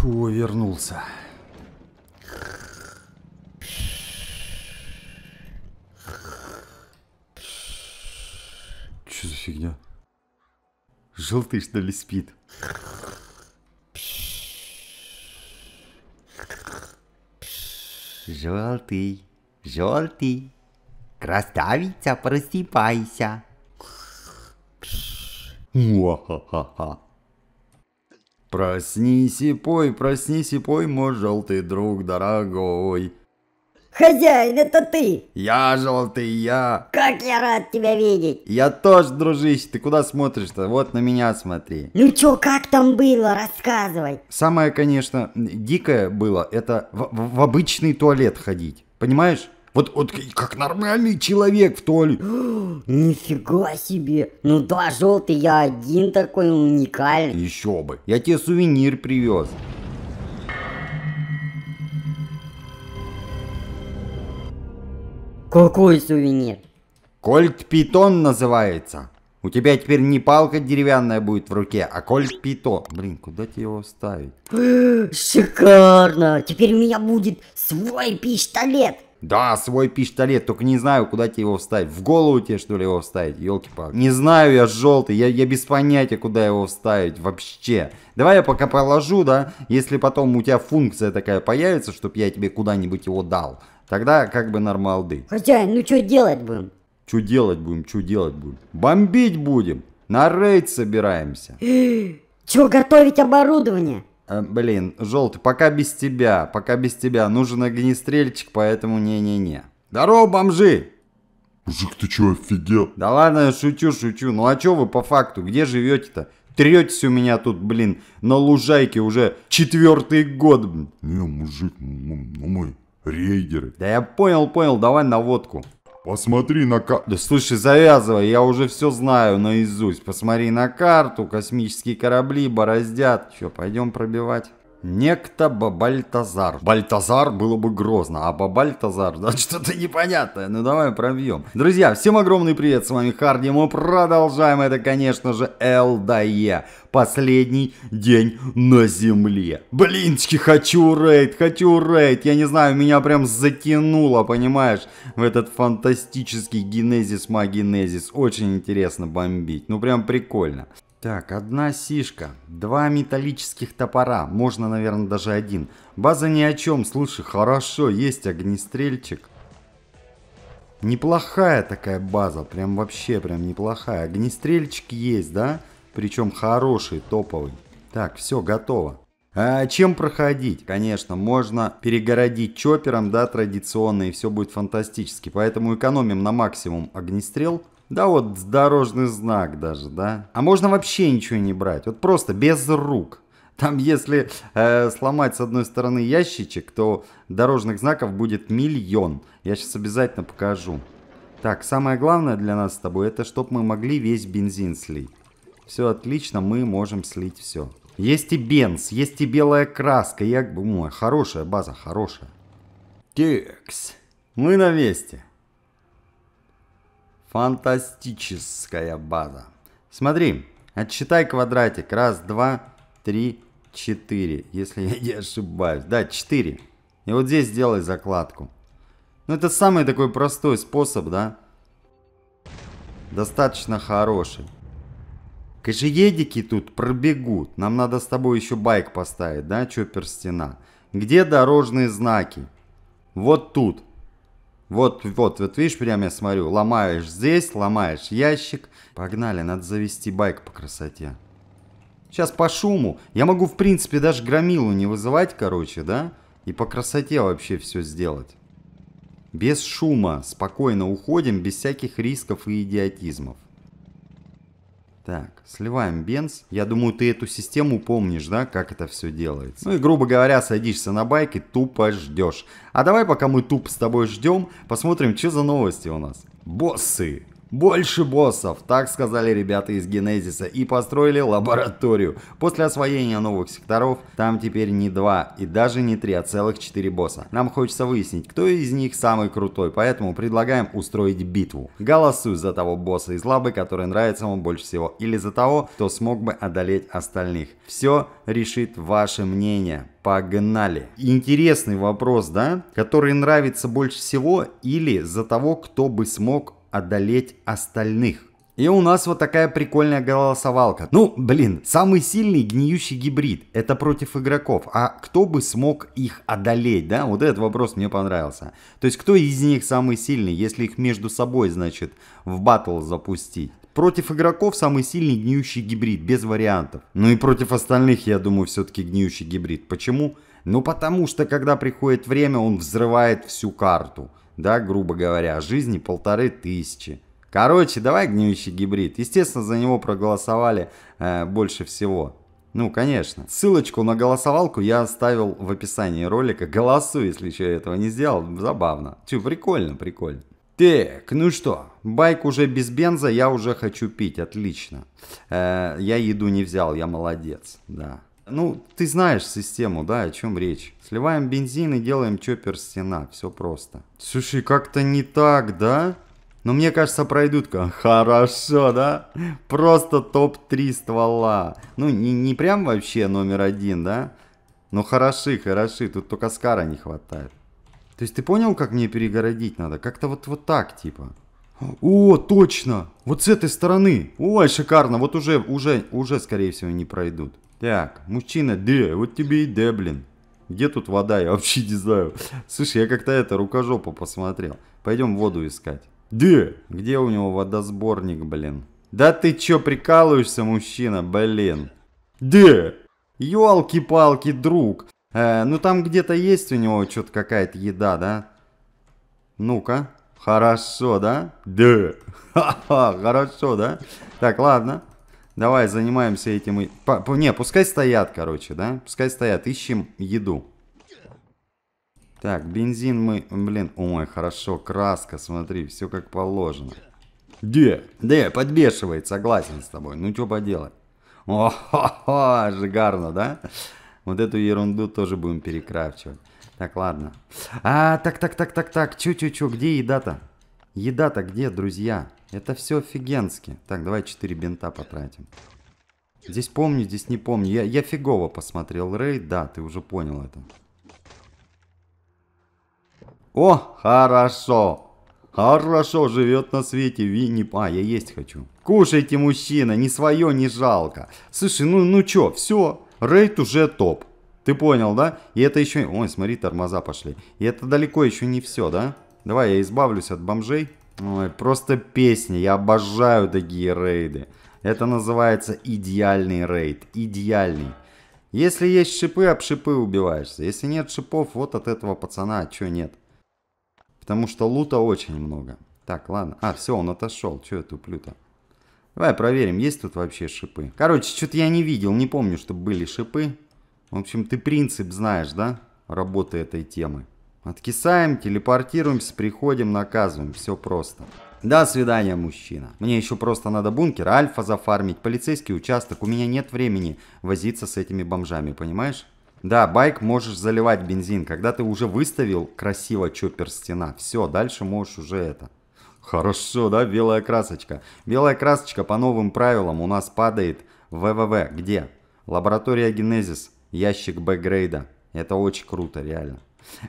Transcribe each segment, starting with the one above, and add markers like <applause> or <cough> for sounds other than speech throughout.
Фу, вернулся. Что за фигня? Желтый что ли спит? Желтый, желтый, красавица, просыпайся. Муа-ха-ха-ха. «Проснись и пой, проснись и пой, мой желтый друг дорогой!» «Хозяин, это ты!» «Я желтый, я!» «Как я рад тебя видеть!» «Я тоже, дружище, ты куда смотришь-то? Вот на меня смотри!» «Ну чё, как там было? Рассказывай!» Самое, конечно, дикое было, это в, в обычный туалет ходить, понимаешь? Вот, вот как нормальный человек в туалете. <gasps> Нифига себе. Ну да, желтый, я один такой уникальный. Еще бы. Я тебе сувенир привез. Какой сувенир? Кольт Питон называется. У тебя теперь не палка деревянная будет в руке, а кольт Питон. Блин, куда тебе его ставить? <gasps> Шикарно! Теперь у меня будет свой пистолет. Да, свой пистолет, только не знаю, куда тебе его вставить. В голову тебе, что ли, его вставить? Елки-палки. Не знаю, я желтый, я, я без понятия, куда его вставить вообще. Давай я пока положу, да, если потом у тебя функция такая появится, чтобы я тебе куда-нибудь его дал. Тогда как бы нормалды. Хозяин, ну что делать будем? Что делать будем, что делать будем? Бомбить будем, на рейд собираемся. Чего готовить оборудование? Э, блин, желтый, пока без тебя, пока без тебя. Нужен огнестрельчик, поэтому не-не-не. Здорово, бомжи! Мужик, ты чё, офигел? Да ладно, я шучу, шучу. Ну а чё вы по факту, где живете-то? Третесь у меня тут, блин, на лужайке уже четвертый год. Блин. Не, мужик, ну мы рейдеры. Да я понял, понял, давай на водку. Посмотри на карту. Да слушай, завязывай, я уже все знаю наизусть. Посмотри на карту, космические корабли бороздят. Че, пойдем пробивать? Некто Бабальтазар. Бальтазар было бы грозно, а Бабальтазар, да, <laughs> что-то непонятное. Ну давай пробьем. Друзья, всем огромный привет, с вами Харди, мы продолжаем. Это, конечно же, ЛДЕ. E. Последний день на земле. Блинчики, хочу рейд, хочу рейд. Я не знаю, меня прям затянуло, понимаешь, в этот фантастический генезис-магенезис. Очень интересно бомбить, ну прям прикольно. Так, одна сишка, два металлических топора, можно, наверное, даже один. База ни о чем, слушай, хорошо, есть огнестрельчик. Неплохая такая база, прям вообще прям неплохая. Огнестрельчик есть, да? Причем хороший, топовый. Так, все, готово. А чем проходить? Конечно, можно перегородить чопером, да, традиционно, и все будет фантастически. Поэтому экономим на максимум огнестрел. Да вот дорожный знак даже, да. А можно вообще ничего не брать, вот просто без рук. Там если э, сломать с одной стороны ящичек, то дорожных знаков будет миллион. Я сейчас обязательно покажу. Так, самое главное для нас с тобой, это чтобы мы могли весь бензин слить. Все отлично, мы можем слить все. Есть и бенз, есть и белая краска. Я, ой, хорошая база, хорошая. Текс. Мы на месте. Фантастическая база. Смотри, отсчитай квадратик. Раз, два, три, четыре. Если <laughs> я не ошибаюсь. Да, четыре. И вот здесь сделай закладку. Ну, это самый такой простой способ, да? Достаточно хороший. Кожеедики тут пробегут. Нам надо с тобой еще байк поставить, да, чоппер стена. Где дорожные знаки? Вот тут. Вот, вот, вот видишь, прям я смотрю, ломаешь здесь, ломаешь ящик. Погнали, надо завести байк по красоте. Сейчас по шуму. Я могу, в принципе, даже громилу не вызывать, короче, да? И по красоте вообще все сделать. Без шума, спокойно уходим, без всяких рисков и идиотизмов. Так, сливаем бенз. Я думаю, ты эту систему помнишь, да, как это все делается. Ну и, грубо говоря, садишься на байк и тупо ждешь. А давай, пока мы тупо с тобой ждем, посмотрим, что за новости у нас. Боссы! Больше боссов, так сказали ребята из Генезиса и построили лабораторию. После освоения новых секторов там теперь не два и даже не три, а целых четыре босса. Нам хочется выяснить, кто из них самый крутой, поэтому предлагаем устроить битву. Голосуй за того босса из лабы, который нравится вам больше всего, или за того, кто смог бы одолеть остальных. Все решит ваше мнение. Погнали. Интересный вопрос, да? Который нравится больше всего или за того, кто бы смог одолеть остальных. И у нас вот такая прикольная голосовалка. Ну, блин, самый сильный гниющий гибрид. Это против игроков. А кто бы смог их одолеть, да? Вот этот вопрос мне понравился. То есть, кто из них самый сильный, если их между собой, значит, в батл запустить? Против игроков самый сильный гниющий гибрид, без вариантов. Ну и против остальных, я думаю, все-таки гниющий гибрид. Почему? Ну потому что, когда приходит время, он взрывает всю карту да, грубо говоря, жизни полторы тысячи. Короче, давай гниющий гибрид. Естественно, за него проголосовали э, больше всего. Ну, конечно. Ссылочку на голосовалку я оставил в описании ролика. Голосуй, если еще этого не сделал. Забавно. Тю, прикольно, прикольно. Так, ну что, байк уже без бенза, я уже хочу пить, отлично. Э, я еду не взял, я молодец, да. Ну, ты знаешь систему, да, о чем речь. Сливаем бензин и делаем чоппер стена, все просто. Слушай, как-то не так, да? Но мне кажется, пройдутка. <laughs> Хорошо, да? Просто топ-3 ствола. Ну, не, не прям вообще номер один, да? Но хороши, хороши. Тут только Скара не хватает. То есть ты понял, как мне перегородить надо? Как-то вот, вот так, типа. О, точно! Вот с этой стороны! Ой, шикарно! Вот уже, уже, уже, скорее всего, не пройдут. Так, мужчина, Д, вот тебе и Д, блин. Где тут вода? Я вообще не знаю. Слушай, я как-то это, рукожопа посмотрел. Пойдем воду искать. Д, где у него водосборник, блин? Да ты чё, прикалываешься, мужчина, блин? Д, ёлки-палки, друг. Э, ну там где-то есть у него что-то какая-то еда, да? Ну-ка. Хорошо, да? Да. <laughs> Ха-ха, хорошо, да? Так, ладно. Давай занимаемся этим. И... По... Не, пускай стоят, короче, да? Пускай стоят. Ищем еду. Так, бензин мы... Блин, ой, хорошо, краска, смотри, все как положено. Где? Где? Подбешивает, согласен с тобой. Ну, что поделать? О-хо-хо, жигарно, да? Вот эту ерунду тоже будем перекрафчивать. Так, ладно. А, так, так, так, так, так, чу-чу-чу, где еда-то? Еда-то где, друзья? Это все офигенски. Так, давай 4 бинта потратим. Здесь помню, здесь не помню. Я, я фигово посмотрел рейд, да, ты уже понял это. О, хорошо. Хорошо живет на свете Винни... А, я есть хочу. Кушайте, мужчина, ни свое, не жалко. Слушай, ну, ну чё, все, рейд уже топ. Ты понял, да? И это еще... Ой, смотри, тормоза пошли. И это далеко еще не все, да? Давай я избавлюсь от бомжей. Ой, просто песни. Я обожаю такие рейды. Это называется идеальный рейд. Идеальный. Если есть шипы, об шипы убиваешься. Если нет шипов, вот от этого пацана, а чё нет? Потому что лута очень много. Так, ладно. А, все, он отошел. Чё я туплю-то? Давай проверим, есть тут вообще шипы. Короче, что-то я не видел, не помню, чтобы были шипы. В общем, ты принцип знаешь, да? Работы этой темы. Откисаем, телепортируемся, приходим, наказываем. Все просто. До свидания, мужчина. Мне еще просто надо бункер, альфа зафармить, полицейский участок. У меня нет времени возиться с этими бомжами, понимаешь? Да, байк можешь заливать бензин. Когда ты уже выставил красиво чоппер стена, все, дальше можешь уже это. Хорошо, да, белая красочка. Белая красочка по новым правилам у нас падает в ВВВ. Где? Лаборатория Генезис, ящик Б-грейда. Это очень круто, реально.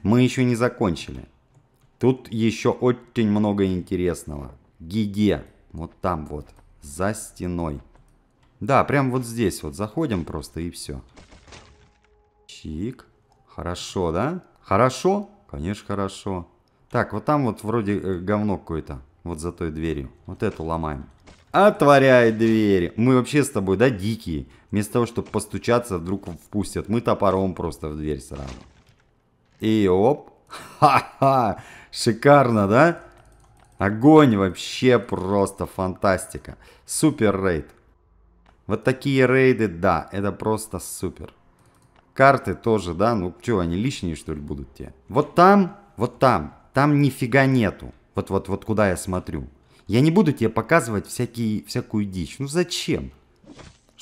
Мы еще не закончили. Тут еще очень много интересного. Гиге. Вот там вот. За стеной. Да, прям вот здесь вот. Заходим просто и все. Чик. Хорошо, да? Хорошо? Конечно, хорошо. Так, вот там вот вроде э, говно какое-то. Вот за той дверью. Вот эту ломаем. Отворяй дверь. Мы вообще с тобой, да, дикие. Вместо того, чтобы постучаться, вдруг впустят. Мы топором просто в дверь сразу. И оп. Ха-ха. Шикарно, да? Огонь вообще просто фантастика. Супер рейд. Вот такие рейды, да, это просто супер. Карты тоже, да, ну что, они лишние что ли будут те? Вот там, вот там, там нифига нету. Вот-вот-вот куда я смотрю. Я не буду тебе показывать всякие, всякую дичь. Ну зачем?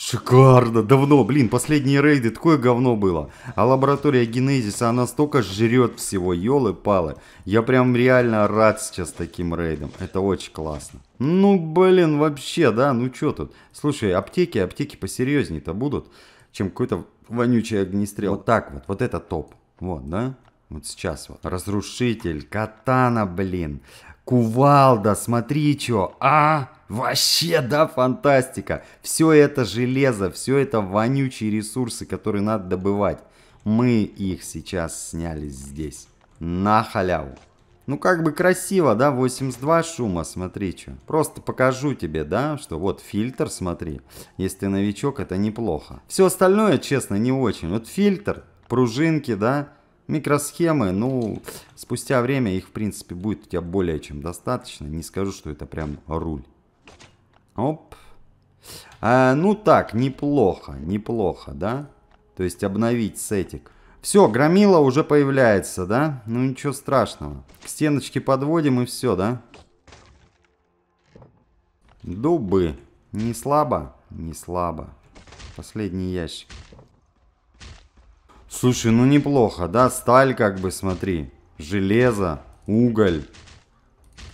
Шикарно, давно, блин, последние рейды, такое говно было. А лаборатория Генезиса, она столько жрет всего, елы-палы. Я прям реально рад сейчас таким рейдом, это очень классно. Ну, блин, вообще, да, ну чё тут. Слушай, аптеки, аптеки посерьезнее-то будут, чем какой-то вонючий огнестрел. Вот так вот, вот это топ. Вот, да? Вот сейчас вот. Разрушитель, катана, блин. Кувалда, смотри чё, а? Вообще, да, фантастика. Все это железо, все это вонючие ресурсы, которые надо добывать. Мы их сейчас сняли здесь. На халяву. Ну, как бы красиво, да, 82 шума, смотри, что. Просто покажу тебе, да, что вот фильтр, смотри. Если ты новичок, это неплохо. Все остальное, честно, не очень. Вот фильтр, пружинки, да, Микросхемы, ну, спустя время их, в принципе, будет у тебя более чем достаточно. Не скажу, что это прям руль. Оп. А, ну так, неплохо, неплохо, да? То есть обновить сетик. Все, громила уже появляется, да? Ну ничего страшного. К стеночке подводим и все, да? Дубы. Не слабо? Не слабо. Последний ящик. Слушай, ну неплохо, да? Сталь как бы, смотри. Железо, уголь.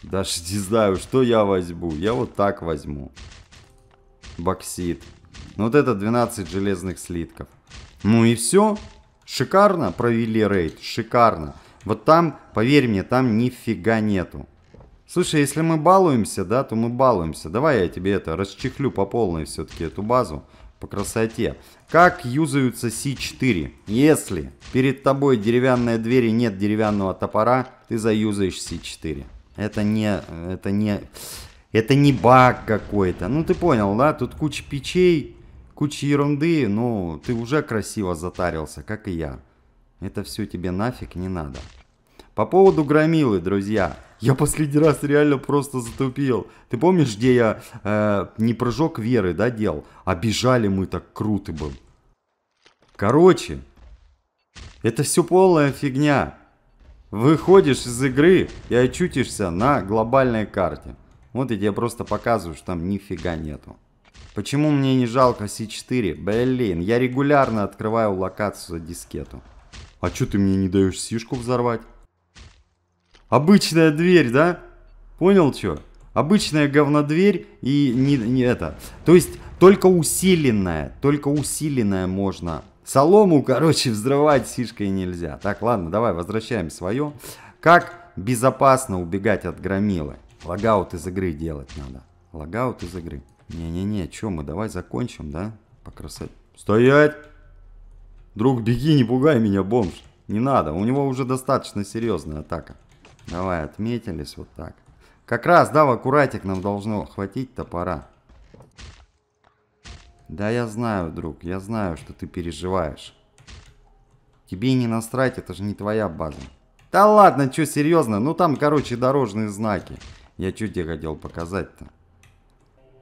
Даже не знаю, что я возьму. Я вот так возьму. Боксит. Ну вот это 12 железных слитков. Ну и все. Шикарно провели рейд. Шикарно. Вот там, поверь мне, там нифига нету. Слушай, если мы балуемся, да, то мы балуемся. Давай я тебе это расчехлю по полной все-таки эту базу по красоте. Как юзаются C4? Если перед тобой деревянная дверь и нет деревянного топора, ты заюзаешь C4. Это не... Это не... Это не баг какой-то. Ну, ты понял, да? Тут куча печей, куча ерунды. но ты уже красиво затарился, как и я. Это все тебе нафиг не надо. По поводу громилы, друзья. Я последний раз реально просто затупил. Ты помнишь, где я э, не прыжок веры, да, делал? А бежали мы так круто был. Короче, это все полная фигня. Выходишь из игры и очутишься на глобальной карте. Вот я тебе просто показываю, что там нифига нету. Почему мне не жалко C4? Блин, я регулярно открываю локацию за дискету. А чё ты мне не даешь сишку взорвать? Обычная дверь, да? Понял что? Обычная говнодверь и не, не это. То есть только усиленная, только усиленная можно. Солому, короче, взрывать сишкой нельзя. Так, ладно, давай возвращаем свое. Как безопасно убегать от громилы? Логаут из игры делать надо. Логаут из игры. Не-не-не, что мы, давай закончим, да? По красоте. Стоять! Друг, беги, не пугай меня, бомж. Не надо, у него уже достаточно серьезная атака. Давай, отметились вот так. Как раз, да, в аккуратик нам должно хватить топора. Да, я знаю, друг, я знаю, что ты переживаешь. Тебе не насрать, это же не твоя база. Да ладно, что серьезно? Ну там, короче, дорожные знаки. Я что тебе хотел показать-то?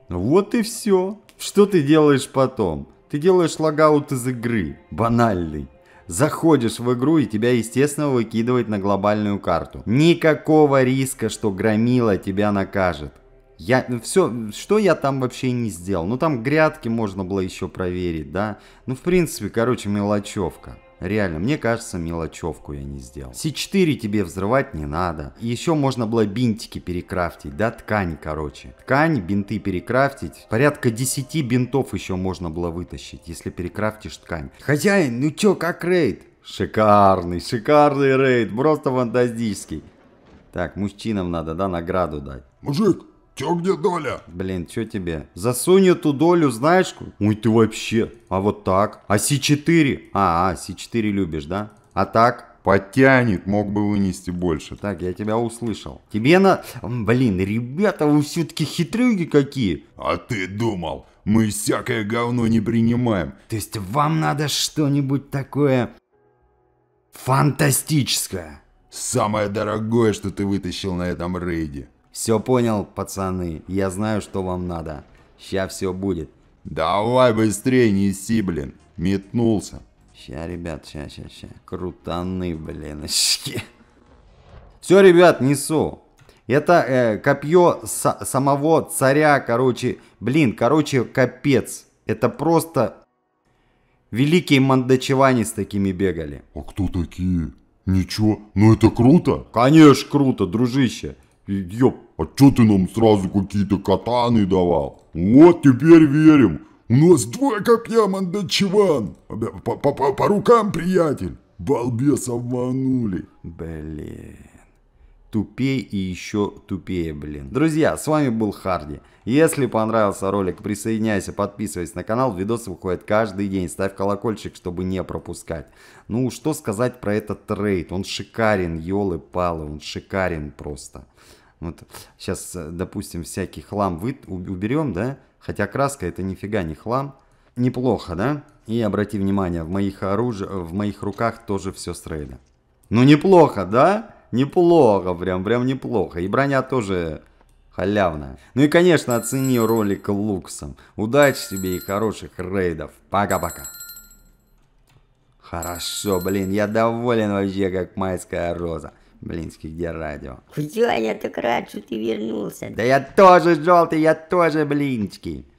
Ну, вот и все. Что ты делаешь потом? Ты делаешь логаут из игры. Банальный. Заходишь в игру и тебя, естественно, выкидывает на глобальную карту. Никакого риска, что громила тебя накажет. Я, ну, все, что я там вообще не сделал? Ну, там грядки можно было еще проверить, да? Ну, в принципе, короче, мелочевка. Реально, мне кажется, мелочевку я не сделал. С4 тебе взрывать не надо. Еще можно было бинтики перекрафтить, да, ткань, короче. Ткань, бинты перекрафтить. Порядка 10 бинтов еще можно было вытащить, если перекрафтишь ткань. Хозяин, ну че, как рейд? Шикарный, шикарный рейд, просто фантастический. Так, мужчинам надо, да, награду дать. Мужик, Чё где доля? Блин, чё тебе? Засунь эту долю, знаешь? Ой, ты вообще. А вот так. А С4? А, а, С4 любишь, да? А так? Потянет, мог бы вынести больше. Так, я тебя услышал. Тебе на... Блин, ребята, вы все-таки хитрюги какие. А ты думал, мы всякое говно не принимаем. То есть вам надо что-нибудь такое фантастическое? Самое дорогое, что ты вытащил на этом рейде. Все понял, пацаны, я знаю, что вам надо. Ща все будет. Давай быстрее неси, блин. Метнулся. Ща, ребят, ща, ща, ща. Крутаны, блин, очки. Все, ребят, несу. Это э, копье самого царя, короче. Блин, короче, капец. Это просто... Великие мандачеване с такими бегали. А кто такие? Ничего, ну это круто? Конечно круто, дружище. Ёп, а чё ты нам сразу какие-то катаны давал? Вот теперь верим. У нас двое копья, мандачеван. По, по, по, по рукам, приятель. Балбес обманули. Блин. Тупее и еще тупее, блин. Друзья, с вами был Харди. Если понравился ролик, присоединяйся, подписывайся на канал. Видосы выходят каждый день. Ставь колокольчик, чтобы не пропускать. Ну, что сказать про этот трейд? Он шикарен, елы-палы, он шикарен просто. Вот сейчас, э, допустим, всякий хлам вы, уберем, да? Хотя краска это нифига не хлам. Неплохо, да? И обрати внимание, в моих, оруж... в моих руках тоже все с трейда. Ну неплохо, да? Неплохо, прям, прям неплохо. И броня тоже халявная. Ну и, конечно, оцени ролик луксом. Удачи тебе и хороших рейдов. Пока-пока. Хорошо, блин, я доволен вообще, как майская роза. Блинский, где радио? Кузя, я так рад, что ты вернулся. Да я тоже желтый, я тоже блинский.